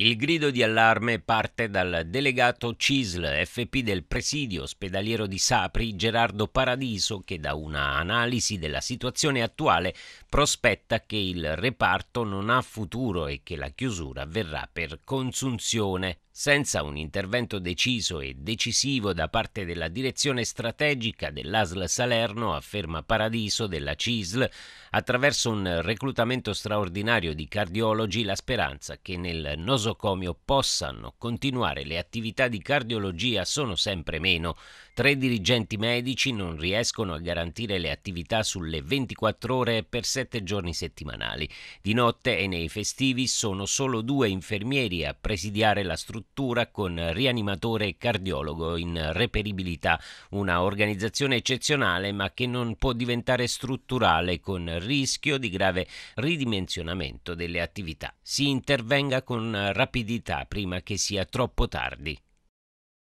Il grido di allarme parte dal delegato CISL FP del presidio ospedaliero di Sapri, Gerardo Paradiso, che da una analisi della situazione attuale prospetta che il reparto non ha futuro e che la chiusura verrà per consunzione. Senza un intervento deciso e decisivo da parte della direzione strategica dell'ASL Salerno, afferma Paradiso della CISL, attraverso un reclutamento straordinario di cardiologi, la speranza che nel noso nosocomio possano continuare le attività di cardiologia sono sempre meno. Tre dirigenti medici non riescono a garantire le attività sulle 24 ore per sette giorni settimanali. Di notte e nei festivi sono solo due infermieri a presidiare la struttura con rianimatore e cardiologo in reperibilità, una organizzazione eccezionale ma che non può diventare strutturale con rischio di grave ridimensionamento delle attività. Si intervenga con rapidità prima che sia troppo tardi.